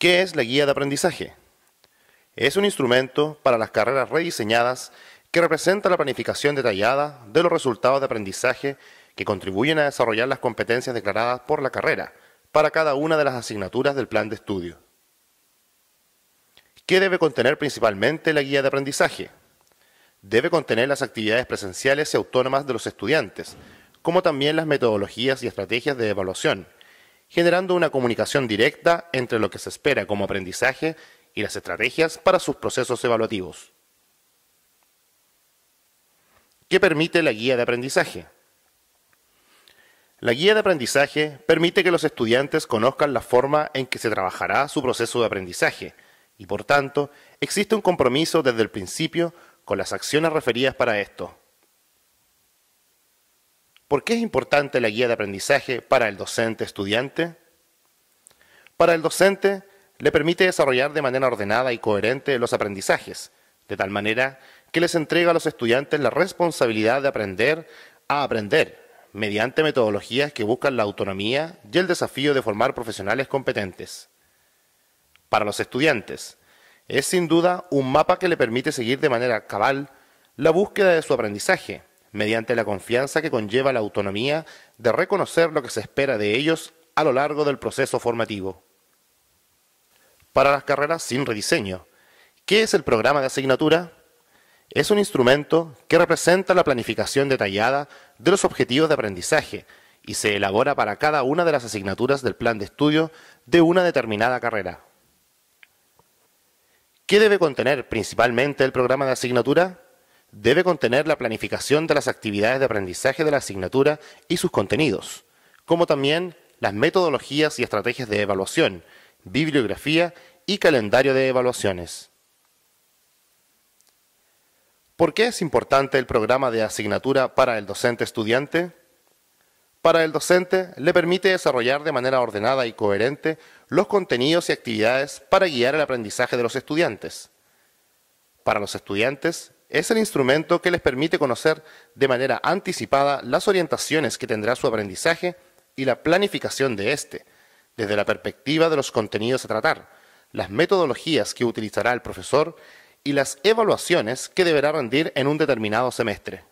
¿Qué es la guía de aprendizaje? Es un instrumento para las carreras rediseñadas que representa la planificación detallada de los resultados de aprendizaje que contribuyen a desarrollar las competencias declaradas por la carrera para cada una de las asignaturas del plan de estudio. ¿Qué debe contener principalmente la guía de aprendizaje? Debe contener las actividades presenciales y autónomas de los estudiantes, como también las metodologías y estrategias de evaluación, generando una comunicación directa entre lo que se espera como aprendizaje y las estrategias para sus procesos evaluativos. ¿Qué permite la guía de aprendizaje? La guía de aprendizaje permite que los estudiantes conozcan la forma en que se trabajará su proceso de aprendizaje y, por tanto, existe un compromiso desde el principio con las acciones referidas para esto. ¿Por qué es importante la guía de aprendizaje para el docente estudiante? Para el docente le permite desarrollar de manera ordenada y coherente los aprendizajes, de tal manera que les entrega a los estudiantes la responsabilidad de aprender a aprender, mediante metodologías que buscan la autonomía y el desafío de formar profesionales competentes. Para los estudiantes, es sin duda un mapa que le permite seguir de manera cabal la búsqueda de su aprendizaje, mediante la confianza que conlleva la autonomía de reconocer lo que se espera de ellos a lo largo del proceso formativo. Para las carreras sin rediseño, ¿qué es el programa de asignatura? Es un instrumento que representa la planificación detallada de los objetivos de aprendizaje y se elabora para cada una de las asignaturas del plan de estudio de una determinada carrera. ¿Qué debe contener principalmente el programa de asignatura? debe contener la planificación de las actividades de aprendizaje de la asignatura y sus contenidos, como también las metodologías y estrategias de evaluación, bibliografía y calendario de evaluaciones. ¿Por qué es importante el programa de asignatura para el docente estudiante? Para el docente le permite desarrollar de manera ordenada y coherente los contenidos y actividades para guiar el aprendizaje de los estudiantes. Para los estudiantes es el instrumento que les permite conocer de manera anticipada las orientaciones que tendrá su aprendizaje y la planificación de éste, desde la perspectiva de los contenidos a tratar, las metodologías que utilizará el profesor y las evaluaciones que deberá rendir en un determinado semestre.